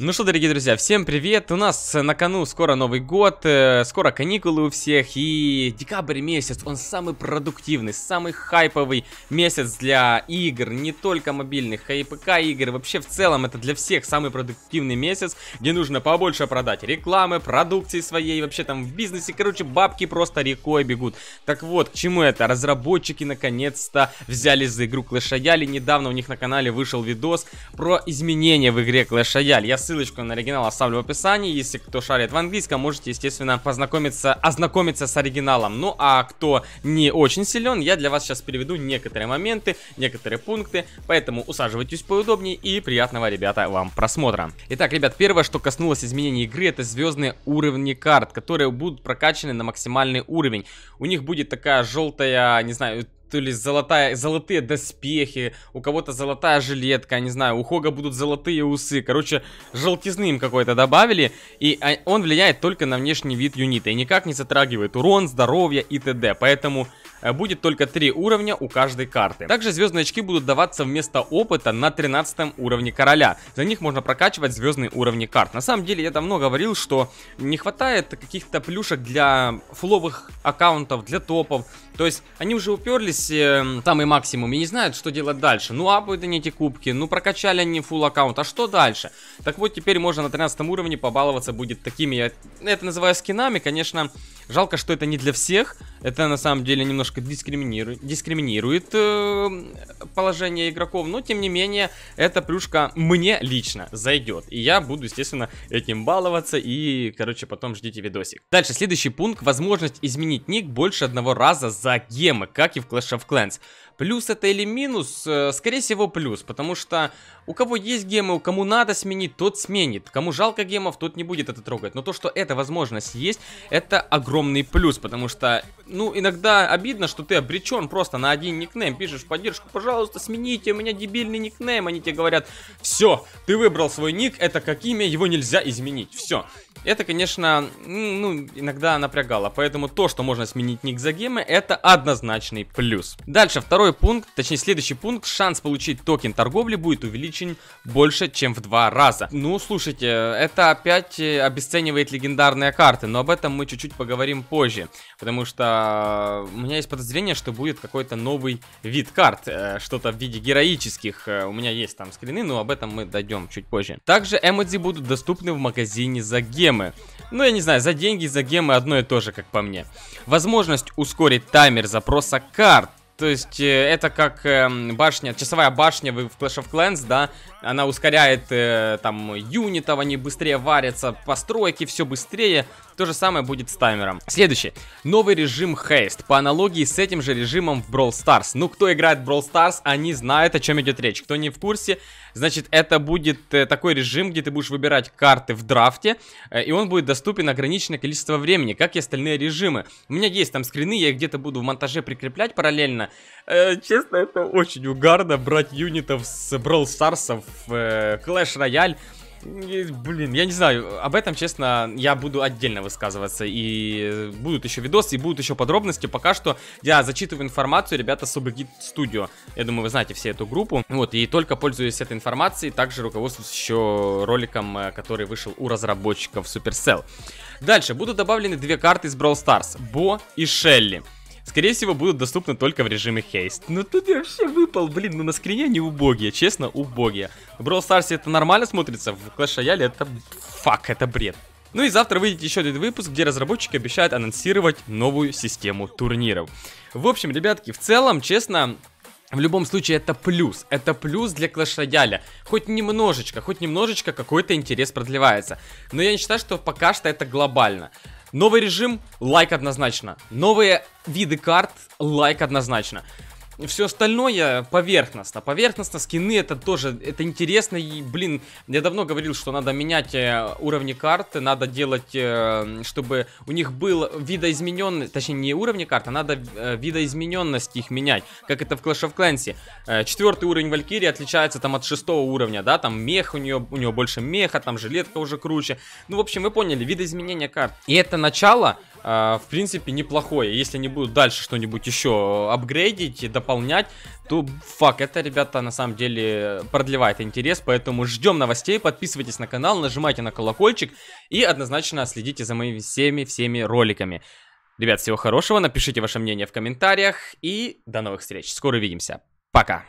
Ну что, дорогие друзья, всем привет! У нас на кону скоро Новый год, э, скоро каникулы у всех, и декабрь месяц, он самый продуктивный, самый хайповый месяц для игр, не только мобильных, а и ПК игр, вообще в целом это для всех самый продуктивный месяц, где нужно побольше продать рекламы, продукции своей, вообще там в бизнесе, короче, бабки просто рекой бегут. Так вот, к чему это? Разработчики наконец-то взяли за игру Clash Royale, недавно у них на канале вышел видос про изменения в игре Clash Royale, я ссылочку на оригинал оставлю в описании. Если кто шарит в английском, можете, естественно, познакомиться, ознакомиться с оригиналом. Ну, а кто не очень силен, я для вас сейчас переведу некоторые моменты, некоторые пункты. Поэтому усаживайтесь поудобнее и приятного, ребята, вам просмотра. Итак, ребят, первое, что коснулось изменений игры, это звездные уровни карт, которые будут прокачаны на максимальный уровень. У них будет такая желтая, не знаю, то ли золотая, золотые доспехи, у кого-то золотая жилетка, не знаю, у Хога будут золотые усы. Короче, желтизны им какой-то добавили, и а, он влияет только на внешний вид юнита и никак не затрагивает урон, здоровье и т.д. Поэтому Э, будет только 3 уровня у каждой карты. Также звездные очки будут даваться вместо опыта на 13 уровне короля. За них можно прокачивать звездные уровни карт. На самом деле я давно говорил, что не хватает каких-то плюшек для фуловых аккаунтов, для топов. То есть они уже уперлись э, самый максимум и не знают, что делать дальше. Ну а апают они эти кубки, ну прокачали они фул аккаунт, а что дальше? Так вот теперь можно на 13 уровне побаловаться будет такими, я это называю скинами, конечно, жалко, что это не для всех, это на самом деле немножко дискриминирует, дискриминирует э, положение игроков, но тем не менее эта плюшка мне лично зайдет. И я буду, естественно, этим баловаться и, короче, потом ждите видосик. Дальше, следующий пункт. Возможность изменить ник больше одного раза за гемы, как и в Clash of Clans. Плюс это или минус? Э, скорее всего плюс, потому что у кого есть гемы, у кому надо сменить, тот сменит. Кому жалко гемов, тот не будет это трогать. Но то, что эта возможность есть, это огромный плюс, потому что ну, иногда обидно, что ты обречен просто на один никнейм. Пишешь в поддержку, пожалуйста, смените, у меня дебильный никнейм. Они тебе говорят, все, ты выбрал свой ник, это как имя, его нельзя изменить. Все это, конечно, ну, иногда напрягало. Поэтому то, что можно сменить ник за гемы, это однозначный плюс. Дальше, второй пункт, точнее следующий пункт, шанс получить токен торговли будет увеличен больше, чем в два раза. Ну, слушайте, это опять э, обесценивает легендарные карты, но об этом мы чуть-чуть поговорим позже. Потому что э, у меня есть подозрение, что будет какой-то новый вид карт, э, что-то в виде героических. У меня есть там скрины, но об этом мы дойдем чуть позже. Также эмодзи будут доступны в магазине за гемы гемы. Ну, я не знаю, за деньги и за гемы одно и то же, как по мне. Возможность ускорить таймер запроса карт. То есть э, это как э, башня, часовая башня в Clash of Clans, да, она ускоряет э, там юнитов, они быстрее варятся, постройки, все быстрее. То же самое будет с таймером. Следующий. Новый режим Хейст. По аналогии с этим же режимом в Brawl Stars. Ну, кто играет в Brawl Stars, они знают, о чем идет речь. Кто не в курсе, значит, это будет э, такой режим, где ты будешь выбирать карты в драфте, э, и он будет доступен ограниченное количество времени, как и остальные режимы. У меня есть там скрины, я их где-то буду в монтаже прикреплять параллельно. Э, честно, это очень угарно брать юнитов с Brawl Stars в э, Clash Royale. Блин, я не знаю, об этом, честно, я буду отдельно высказываться. И будут еще видосы, и будут еще подробности. Пока что я зачитываю информацию, ребята, с Гид Studio. Я думаю, вы знаете все эту группу. Вот, и только пользуясь этой информацией, также руководствуюсь еще роликом, э, который вышел у разработчиков Supercell. Дальше будут добавлены две карты из Brawl Stars, Бо и Шелли скорее всего, будут доступны только в режиме Хейст. Ну тут я вообще выпал, блин, ну на скрине не убогие, честно, убогие. В Brawl Stars это нормально смотрится, в Clash Royale это фак, это бред. Ну и завтра выйдет еще один выпуск, где разработчики обещают анонсировать новую систему турниров. В общем, ребятки, в целом, честно, в любом случае, это плюс. Это плюс для Clash Royale. Хоть немножечко, хоть немножечко какой-то интерес продлевается. Но я не считаю, что пока что это глобально. Новый режим, лайк однозначно. Новые виды карт, лайк однозначно все остальное поверхностно. Поверхностно скины это тоже, это интересно. И, блин, я давно говорил, что надо менять э, уровни карты, надо делать, э, чтобы у них был видоизмененность, точнее не уровни карты, а надо э, видоизмененность их менять, как это в Clash of Clans. Четвертый уровень Валькирии отличается там от шестого уровня, да, там мех у нее, у нее больше меха, там жилетка уже круче. Ну, в общем, вы поняли, видоизменение карт. И это начало а, в принципе, неплохое. Если они будут дальше что-нибудь еще апгрейдить и дополнять, то фак, это, ребята, на самом деле продлевает интерес, поэтому ждем новостей, подписывайтесь на канал, нажимайте на колокольчик и однозначно следите за моими всеми-всеми роликами. Ребят, всего хорошего, напишите ваше мнение в комментариях и до новых встреч, скоро увидимся, пока!